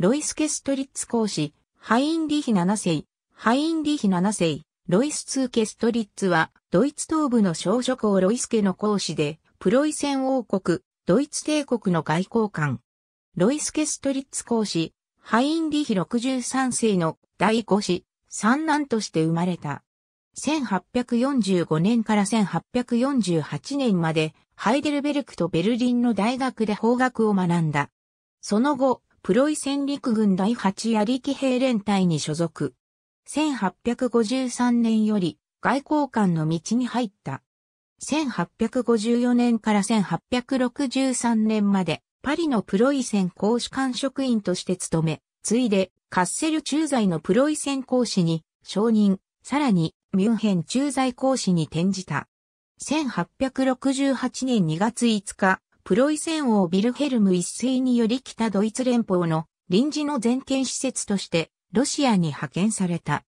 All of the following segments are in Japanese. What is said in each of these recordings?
ロイス・ケストリッツ公使、ハインリヒ7世、ハインリヒ7世、ロイス・ツー・ケストリッツは、ドイツ東部の小諸侯ロイス家の公使で、プロイセン王国、ドイツ帝国の外交官。ロイス・ケストリッツ公使、ハインリヒ63世の第5子、三男として生まれた。1845年から1848年まで、ハイデルベルクとベルリンの大学で法学を学んだ。その後、プロイセン陸軍第8野力兵連隊に所属。1853年より外交官の道に入った。1854年から1863年までパリのプロイセン公使官職員として務め、ついでカッセル駐在のプロイセン公使に承認、さらにミュンヘン駐在公使に転じた。1868年2月5日、プロイセン王ビルヘルム一世により北ドイツ連邦の臨時の全権施設としてロシアに派遣された。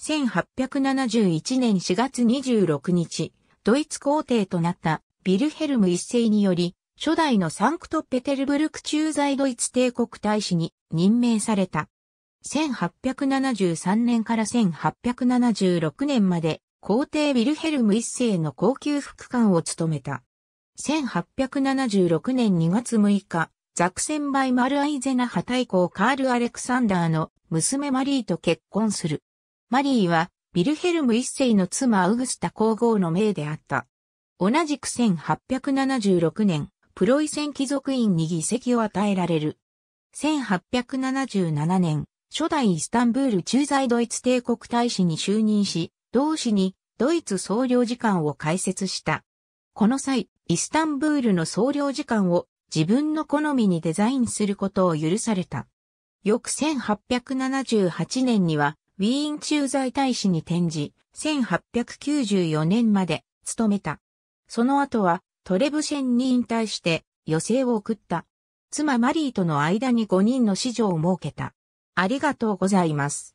1871年4月26日、ドイツ皇帝となったビルヘルム一世により、初代のサンクトペテルブルク駐在ドイツ帝国大使に任命された。1873年から1876年まで皇帝ビルヘルム一世の高級副官を務めた。1876年2月6日、ザクセンバイ・マルアイゼナ派大公カール・アレクサンダーの娘マリーと結婚する。マリーは、ビルヘルム一世の妻アウグスタ皇后の命であった。同じく1876年、プロイセン貴族院に議席を与えられる。1877年、初代イスタンブール駐在ドイツ帝国大使に就任し、同氏にドイツ総領事館を開設した。この際、イスタンブールの総領事館を自分の好みにデザインすることを許された。翌1878年には、ウィーン駐在大使に転じ、1894年まで務めた。その後は、トレブシェンに引退して、余生を送った。妻マリーとの間に5人の子女を設けた。ありがとうございます。